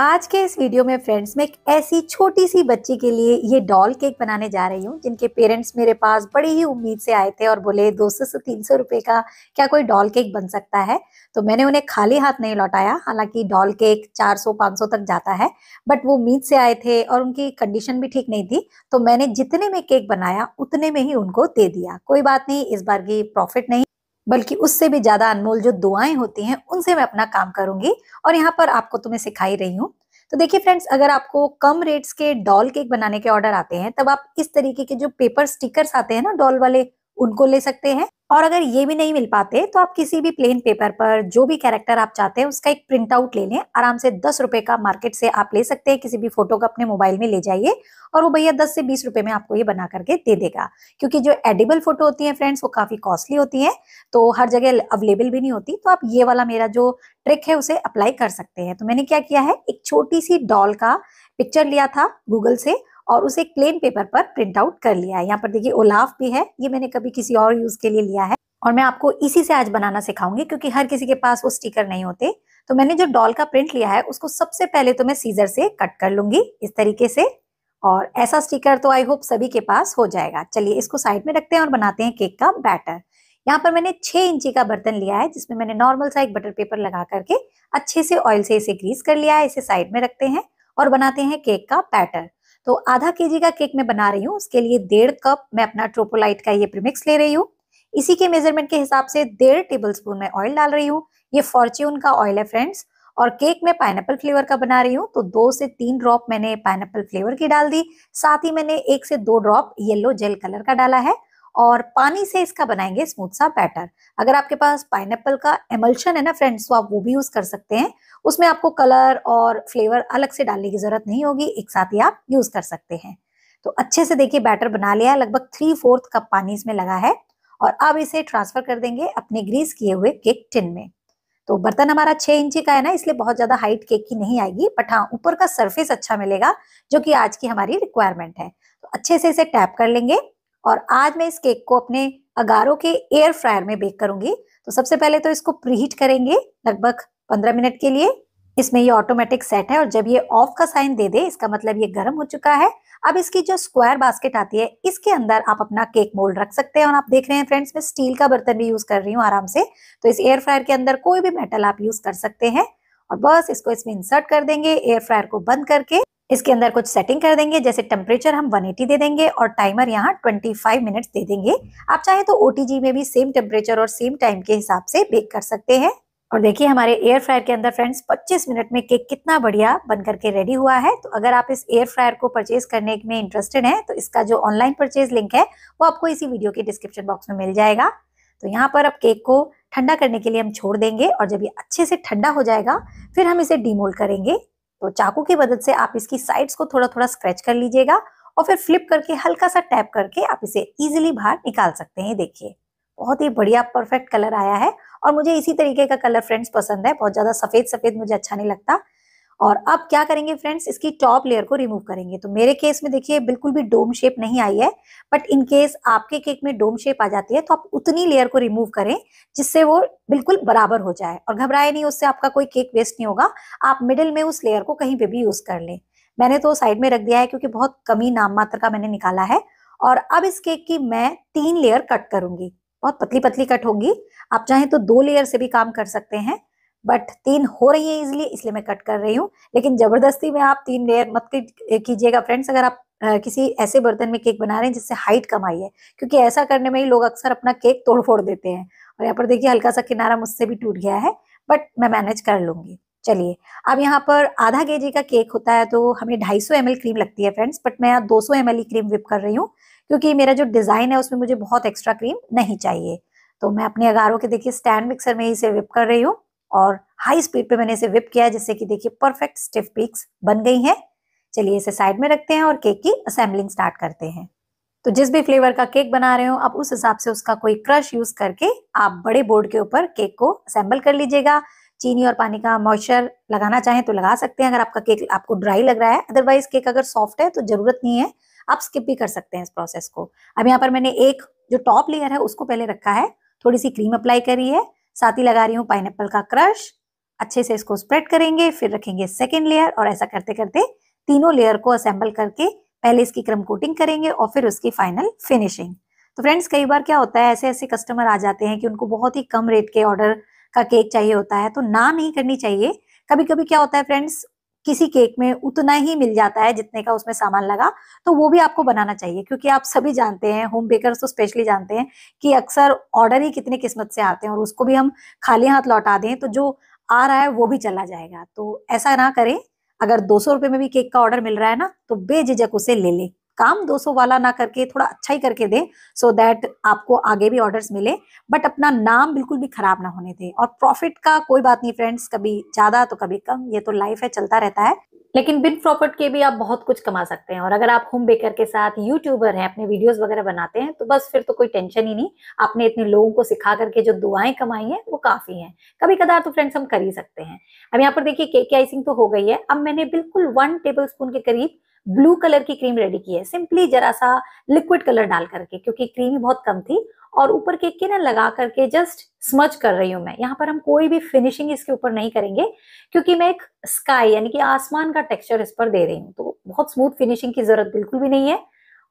आज के इस वीडियो में फ्रेंड्स मैं एक ऐसी छोटी सी बच्ची के लिए ये डॉल केक बनाने जा रही हूँ जिनके पेरेंट्स मेरे पास बड़ी ही उम्मीद से आए थे और बोले दो सौ से तीन सौ रुपये का क्या कोई डॉल केक बन सकता है तो मैंने उन्हें खाली हाथ नहीं लौटाया हालांकि डॉल केक चार सौ सौ तक जाता है बट वो उम्मीद से आए थे और उनकी कंडीशन भी ठीक नहीं थी तो मैंने जितने में केक बनाया उतने में ही उनको दे दिया कोई बात नहीं इस बार की प्रॉफिट नहीं बल्कि उससे भी ज्यादा अनमोल जो दुआएं होती हैं उनसे मैं अपना काम करूंगी और यहाँ पर आपको तो मैं रही हूँ तो देखिए फ्रेंड्स अगर आपको कम रेट्स के डॉल केक बनाने के ऑर्डर आते हैं तब आप इस तरीके के जो पेपर स्टिकर्स आते हैं ना डॉल वाले उनको ले सकते हैं और अगर ये भी नहीं मिल पाते तो आप किसी भी प्लेन पेपर पर जो भी कैरेक्टर आप चाहते हैं उसका एक प्रिंट आउट ले लें आराम से दस रुपए का मार्केट से आप ले सकते हैं किसी भी फोटो का अपने मोबाइल में ले जाइए और वो भैया दस से बीस रुपए में आपको ये बना करके दे देगा क्योंकि जो एडिबल फोटो होती है फ्रेंड्स वो काफ़ी कॉस्टली होती है तो हर जगह अवेलेबल भी नहीं होती तो आप ये वाला मेरा जो ट्रिक है उसे अप्लाई कर सकते हैं तो मैंने क्या किया है एक छोटी सी डॉल का पिक्चर लिया था गूगल से और उसे प्लेन पेपर पर प्रिंट आउट कर लिया है यहाँ पर देखिए ओलाफ भी है ये मैंने कभी किसी और यूज के लिए लिया है और मैं आपको इसी से आज बनाना सिखाऊंगी क्योंकि हर किसी के पास वो स्टिकर नहीं होते तो मैंने जो डॉल का प्रिंट लिया है उसको सबसे पहले तो मैं सीजर से कट कर लूंगी इस तरीके से और ऐसा स्टिकर तो आई होप सभी के पास हो जाएगा चलिए इसको साइड में रखते हैं और बनाते हैं केक का बैटर यहाँ पर मैंने छह इंची का बर्तन लिया है जिसमें मैंने नॉर्मल सा एक बटर पेपर लगा करके अच्छे से ऑयल से इसे ग्रीस कर लिया है इसे साइड में रखते हैं और बनाते हैं केक का बैटर तो आधा के का केक मैं बना रही हूँ उसके लिए डेढ़ कप मैं अपना ट्रोपोलाइट का ये प्रीमिक्स ले रही हूँ इसी के मेजरमेंट के हिसाब से डेढ़ टेबल स्पून में ऑयल डाल रही हूँ ये फॉर्च्यून का ऑयल है फ्रेंड्स और केक में पाइनएप्पल फ्लेवर का बना रही हूँ तो दो से तीन ड्रॉप मैंने पाइनएप्पल फ्लेवर की डाल दी साथ ही मैंने एक से दो ड्रॉप येलो जेल कलर का डाला है और पानी से इसका बनाएंगे स्मूथ सा बैटर अगर आपके पास पाइन का एमल्शन है ना फ्रेंड्स तो आप वो भी यूज कर सकते हैं उसमें आपको कलर और फ्लेवर अलग से डालने की जरूरत नहीं होगी एक साथ ही आप यूज कर सकते हैं तो अच्छे से देखिए बैटर बना लिया है लगभग थ्री फोर्थ कप पानी इसमें लगा है और अब इसे ट्रांसफर कर देंगे अपने ग्रीस किए हुए केक टिन में तो बर्तन हमारा छह इंची का है ना इसलिए बहुत ज्यादा हाइट केक की नहीं आएगी बट हाँ ऊपर का सरफेस अच्छा मिलेगा जो कि आज की हमारी रिक्वायरमेंट है तो अच्छे से इसे टैप कर लेंगे और आज मैं इस केक को अपने अगारों के एयर फ्रायर में बेक करूंगी तो सबसे पहले तो इसको प्रीहीट करेंगे लगभग 15 मिनट के लिए इसमें ये ऑटोमेटिक सेट है और जब ये ऑफ का साइन दे दे इसका मतलब ये गर्म हो चुका है अब इसकी जो स्क्वायर बास्केट आती है इसके अंदर आप अपना केक मोल्ड रख सकते हैं और आप देख रहे हैं फ्रेंड्स मैं स्टील का बर्तन भी यूज कर रही हूँ आराम से तो इस एयर फ्रायर के अंदर कोई भी मेटल आप यूज कर सकते हैं और बस इसको इसमें इंसर्ट कर देंगे एयर फ्रायर को बंद करके इसके अंदर कुछ सेटिंग कर देंगे जैसे टेम्परेचर हम 180 दे देंगे और टाइमर यहाँ 25 मिनट्स दे देंगे आप चाहे तो ओ में भी सेम टेम्परेचर और सेम टाइम के हिसाब से बेक कर सकते हैं और देखिए हमारे एयर फ्रायर के अंदर फ्रेंड्स 25 मिनट में केक कितना बढ़िया बन करके रेडी हुआ है तो अगर आप इस एयर फ्रायर को परचेज करने में इंटरेस्टेड हैं तो इसका जो ऑनलाइन परचेज लिंक है वो आपको इसी वीडियो के डिस्क्रिप्शन बॉक्स में मिल जाएगा तो यहाँ पर अब केक को ठंडा करने के लिए हम छोड़ देंगे और जब ये अच्छे से ठंडा हो जाएगा फिर हम इसे डीमोल्ड करेंगे तो चाकू की मदद से आप इसकी साइड्स को थोड़ा थोड़ा स्क्रेच कर लीजिएगा और फिर फ्लिप करके हल्का सा टैप करके आप इसे इजिली बाहर निकाल सकते हैं देखिए बहुत ही बढ़िया परफेक्ट कलर आया है और मुझे इसी तरीके का कलर फ्रेंड्स पसंद है बहुत ज़्यादा सफ़ेद सफ़ेद मुझे अच्छा नहीं लगता और अब क्या करेंगे फ्रेंड्स इसकी टॉप लेयर को रिमूव करेंगे तो मेरे केस में देखिए बिल्कुल भी डोम शेप नहीं आई है बट इन केस आपके केक में डोम शेप आ जाती है तो आप उतनी लेयर को रिमूव करें जिससे वो बिल्कुल बराबर हो जाए और घबराए नहीं उससे आपका कोई केक वेस्ट नहीं होगा आप मिडिल में उस लेयर को कहीं पर भी यूज कर लें मैंने तो साइड में रख दिया है क्योंकि बहुत कमी नाम मात्र का मैंने निकाला है और अब इस केक की मैं तीन लेयर कट करूंगी बहुत पतली पतली कट होगी आप चाहें तो दो लेयर से भी काम कर सकते हैं बट तीन हो रही है इजिली इसलिए मैं कट कर रही हूँ लेकिन जबरदस्ती में आप तीन लेयर मत कीजिएगा फ्रेंड्स अगर आप किसी ऐसे बर्तन में केक बना रहे हैं जिससे हाइट कम आई है क्योंकि ऐसा करने में ही लोग अक्सर अपना केक तोड़ फोड़ देते हैं और यहाँ पर देखिए हल्का सा किनारा मुझसे भी टूट गया है बट मैं मैनेज कर लूंगी चलिए अब यहाँ पर आधा के का केक होता है तो हमें 250 सौ क्रीम लगती है फ्रेंड्स बट मैं यहाँ 200 सौ ही क्रीम विप कर रही हूँ क्योंकि मेरा जो डिज़ाइन है उसमें मुझे बहुत एक्स्ट्रा क्रीम नहीं चाहिए तो मैं अपने अगारों के देखिए स्टैंड मिक्सर में ही इसे विप कर रही हूँ और हाई स्पीड पे मैंने इसे विप किया है जिससे कि देखिए परफेक्ट स्टिफ पीक्स बन गई हैं चलिए इसे साइड में रखते हैं और केक की असेंबलिंग स्टार्ट करते हैं तो जिस भी फ्लेवर का केक बना रहे हो आप उस हिसाब से उसका कोई क्रश यूज करके आप बड़े बोर्ड के ऊपर केक को असेंबल कर लीजिएगा चीनी और पानी का मॉइस्चर लगाना चाहें तो लगा सकते हैं अगर आपका केक आपको ड्राई लग रहा है अदरवाइज केक अगर सॉफ्ट है तो जरूरत नहीं है आप स्किप भी कर सकते हैं इस प्रोसेस को अब यहाँ पर मैंने एक जो टॉप लेयर है उसको पहले रखा है थोड़ी सी क्रीम अप्लाई करी है साथ ही लगा रही हूँ पाइन का क्रश अच्छे से इसको स्प्रेड करेंगे फिर रखेंगे सेकेंड लेयर और ऐसा करते करते तीनों लेयर को असेंबल करके पहले इसकी क्रम कोटिंग करेंगे और फिर उसकी फाइनल फिनिशिंग तो फ्रेंड्स कई बार क्या होता है ऐसे ऐसे कस्टमर आ जाते हैं कि उनको बहुत ही कम रेट के ऑर्डर का केक चाहिए होता है तो ना नहीं करनी चाहिए कभी कभी क्या होता है फ्रेंड्स किसी केक में उतना ही मिल जाता है जितने का उसमें सामान लगा तो वो भी आपको बनाना चाहिए क्योंकि आप सभी जानते हैं होम बेकर तो स्पेशली जानते हैं कि अक्सर ऑर्डर ही कितनी किस्मत से आते हैं और उसको भी हम खाली हाथ लौटा दें तो जो आ रहा है वो भी चला जाएगा तो ऐसा ना करें अगर दो सौ रुपये में भी केक का ऑर्डर मिल रहा है ना तो बेझिझक उसे ले लें काम 200 वाला ना करके थोड़ा अच्छा ही करके दे सो so दैट आपको आगे भी ऑर्डर्स मिले बट अपना नाम बिल्कुल भी खराब ना होने दें और प्रॉफिट का कोई बात नहीं फ्रेंड्स कभी ज्यादा तो कभी कम ये तो लाइफ है चलता रहता है लेकिन बिन प्रॉफिट के भी आप बहुत कुछ कमा सकते हैं और अगर आप होम बेकर के साथ यूट्यूबर हैं अपने वीडियोस वगैरह बनाते हैं तो बस फिर तो कोई टेंशन ही नहीं आपने इतने लोगों को सिखा करके जो दुआएं कमाई हैं वो काफी हैं कभी कदार तो फ्रेंड्स हम कर ही सकते हैं अब यहाँ पर देखिए केक की आइसिंग तो हो गई है अब मैंने बिल्कुल वन टेबल स्पून के करीब ब्लू कलर की क्रीम रेडी की है सिंपली जरा सा लिक्विड कलर डाल करके क्योंकि क्रीम बहुत कम थी और ऊपर के किरण लगा करके जस्ट स्मच कर रही हूं मैं यहाँ पर हम कोई भी फिनिशिंग इसके ऊपर नहीं करेंगे क्योंकि मैं एक स्काई यानी कि आसमान का टेक्सचर इस पर दे रही हूँ तो बहुत स्मूथ फिनिशिंग की जरूरत बिल्कुल भी नहीं है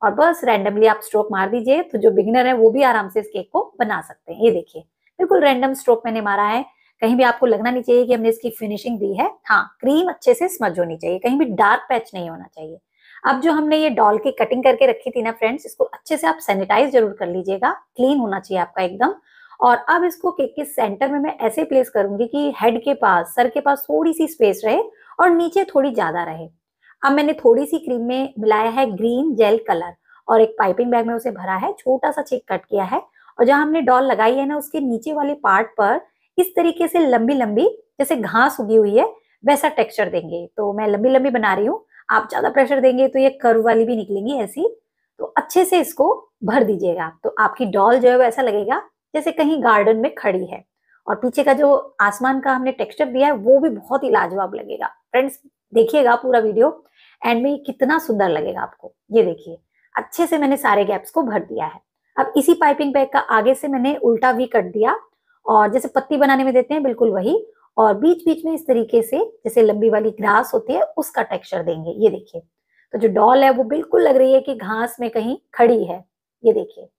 और बस रैंडमली आप स्ट्रोक मार दीजिए तो जो बिगिनर है वो भी आराम से इस केक को बना सकते हैं ये देखिए बिल्कुल रैंडम स्ट्रोक मैंने मारा है कहीं भी आपको लगना नहीं चाहिए कि हमने इसकी फिनिशिंग दी है हाँ क्रीम अच्छे से स्मज होनी चाहिए कहीं भी डार्क पैच नहीं होना चाहिए अब जो हमने ये डॉल की कटिंग करके रखी थी ना फ्रेंड्स इसको अच्छे से आप सैनिटाइज जरूर कर लीजिएगा क्लीन होना चाहिए आपका एकदम और अब इसको केक के सेंटर में मैं ऐसे प्लेस करूंगी कि हेड के पास सर के पास थोड़ी सी स्पेस रहे और नीचे थोड़ी ज्यादा रहे अब मैंने थोड़ी सी क्रीम में मिलाया है ग्रीन जेल कलर और एक पाइपिंग बैग में उसे भरा है छोटा सा चेक कट किया है और जहां हमने डॉल लगाई है ना उसके नीचे वाले पार्ट पर इस तरीके से लंबी लंबी जैसे घास उगी हुई है वैसा टेक्सचर देंगे तो मैं लंबी लंबी बना रही हूँ आप ज्यादा प्रेशर देंगे तो ये कर्व वाली भी निकलेंगी ऐसी तो अच्छे से इसको भर दीजिएगा तो आपकी डॉल जो है वो ऐसा लगेगा जैसे कहीं गार्डन में खड़ी है और पीछे का जो आसमान का हमने टेक्सचर दिया है वो भी बहुत ही लाजवाब लगेगा फ्रेंड्स देखिएगा पूरा वीडियो एंड में कितना सुंदर लगेगा आपको ये देखिए अच्छे से मैंने सारे गैप्स को भर दिया है अब इसी पाइपिंग बैग का आगे से मैंने उल्टा भी कट दिया और जैसे पत्ती बनाने में देते हैं बिल्कुल वही और बीच बीच में इस तरीके से जैसे लंबी वाली ग्रास होती है उसका टेक्सचर देंगे ये देखिए तो जो डॉल है वो बिल्कुल लग रही है कि घास में कहीं खड़ी है ये देखिए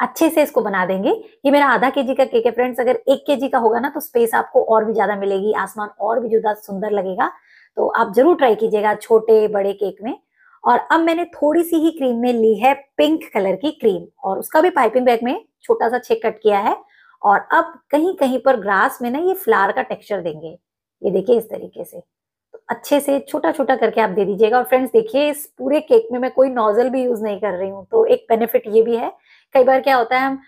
अच्छे से इसको बना देंगे ये मेरा आधा केजी का केक है फ्रेंड्स अगर एक केजी का होगा ना तो स्पेस आपको और भी ज्यादा मिलेगी आसमान और भी ज्यादा सुंदर लगेगा तो आप जरूर ट्राई कीजिएगा छोटे बड़े केक में और अब मैंने थोड़ी सी ही क्रीम में ली है पिंक कलर की क्रीम और उसका भी पाइपिंग बैग में छोटा सा छेक कट किया है और अब कहीं कहीं पर ग्रास में ना ये फ्लावर का टेक्सचर देंगे ये देखिए इस तरीके से तो अच्छे से छोटा छोटा करके आप दे दीजिएगा और फ्रेंड्स देखिए इस पूरे केक में मैं कोई नोजल भी यूज़ नहीं कर रही हूँ तो एक बेनिफिट ये भी है कई बार क्या होता है हम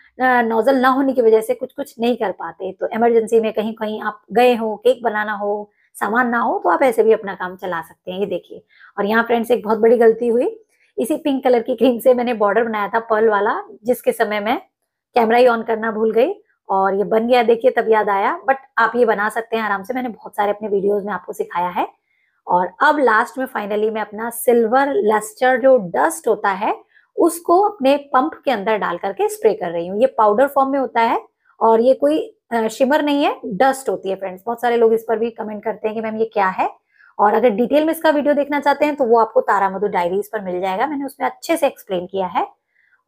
नोजल ना होने की वजह से कुछ कुछ नहीं कर पाते तो इमरजेंसी में कहीं कहीं आप गए हो केक बनाना हो सामान ना हो तो आप ऐसे भी अपना काम चला सकते हैं ये देखिए और यहाँ फ्रेंड्स एक बहुत बड़ी गलती हुई इसी पिंक कलर की क्रीम से मैंने बॉर्डर बनाया था पर्ल वाला जिसके समय मैं कैमरा ही ऑन करना भूल गई और ये बन गया देखिए तब याद आया बट आप ये बना सकते हैं आराम से मैंने बहुत सारे अपने वीडियोस में आपको सिखाया है और अब लास्ट में फाइनली मैं अपना सिल्वर लस्टर जो डस्ट होता है उसको अपने पंप के अंदर डाल करके स्प्रे कर रही हूँ ये पाउडर फॉर्म में होता है और ये कोई शिमर नहीं है डस्ट होती है फ्रेंड्स बहुत सारे लोग इस पर भी कमेंट करते हैं कि मैम ये क्या है और अगर डिटेल में इसका वीडियो देखना चाहते हैं तो वो आपको तारा मधु डायरीज पर मिल जाएगा मैंने उसमें अच्छे से एक्सप्लेन किया है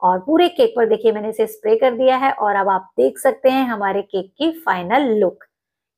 और पूरे केक पर देखिए मैंने इसे स्प्रे कर दिया है और अब आप देख सकते हैं हमारे केक की फाइनल लुक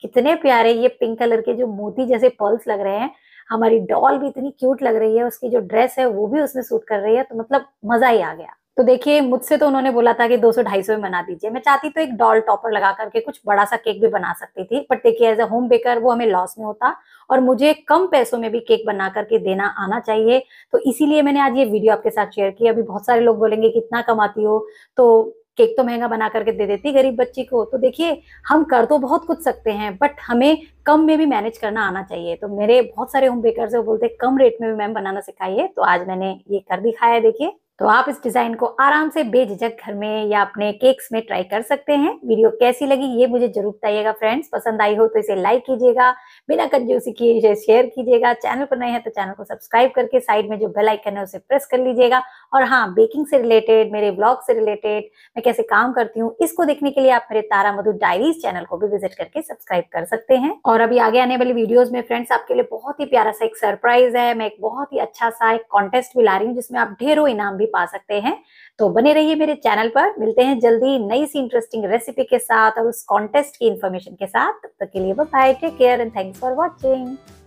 कितने प्यारे ये पिंक कलर के जो मोती जैसे पर्ल्स लग रहे हैं हमारी डॉल भी इतनी क्यूट लग रही है उसकी जो ड्रेस है वो भी उसमें सूट कर रही है तो मतलब मजा ही आ गया तो देखिए मुझसे तो उन्होंने बोला था कि 200 250 में बना दीजिए मैं चाहती तो एक डॉल टॉपर लगा करके कुछ बड़ा सा केक भी बना सकती थी बट देखिए एज अ होम बेकर वो हमें लॉस में होता और मुझे कम पैसों में भी केक बना करके देना आना चाहिए तो इसीलिए मैंने आज ये वीडियो आपके साथ शेयर की अभी बहुत सारे लोग बोलेंगे कितना कमाती हो तो केक तो महंगा बना करके दे देती गरीब बच्ची को तो देखिए हम कर तो बहुत कुछ सकते हैं बट हमें कम में भी मैनेज करना आना चाहिए तो मेरे बहुत सारे होम बेकर से वो बोलते कम रेट में भी मैम बनाना सिखाइए तो आज मैंने ये कर दिखाया देखिए तो आप इस डिज़ाइन को आराम से बेझिझक घर में या अपने केक्स में ट्राई कर सकते हैं वीडियो कैसी लगी ये मुझे जरूर बताइएगा फ्रेंड्स पसंद आई हो तो इसे लाइक कीजिएगा बिना कंजूसी किए इसे शेयर कीजिएगा चैनल पर नए हैं तो चैनल को सब्सक्राइब करके साइड में जो बेल आइकन है उसे प्रेस कर लीजिएगा और हाँ बेकिंग से रिलेटेड मेरे ब्लॉग से रिलेटेड मैं कैसे काम करती हूँ इसको देखने के लिए आप मेरे तारा मधु डायरीज चैनल को भी विजिट करके सब्सक्राइब कर सकते हैं और अभी आगे आने वाली वीडियोज में फ्रेंड्स आपके लिए बहुत ही प्यारा सा एक सरप्राइज है मैं एक बहुत ही अच्छा सा एक कॉन्टेस्ट भी ला रही हूँ जिसमें आप ढेरों इनाम भी पा सकते हैं तो बने रहिए मेरे चैनल पर मिलते हैं जल्दी नई सी इंटरेस्टिंग रेसिपी के साथ और उस कॉन्टेस्ट की इन्फॉर्मेशन के साथ तब तक के लिए bye take care and thanks for watching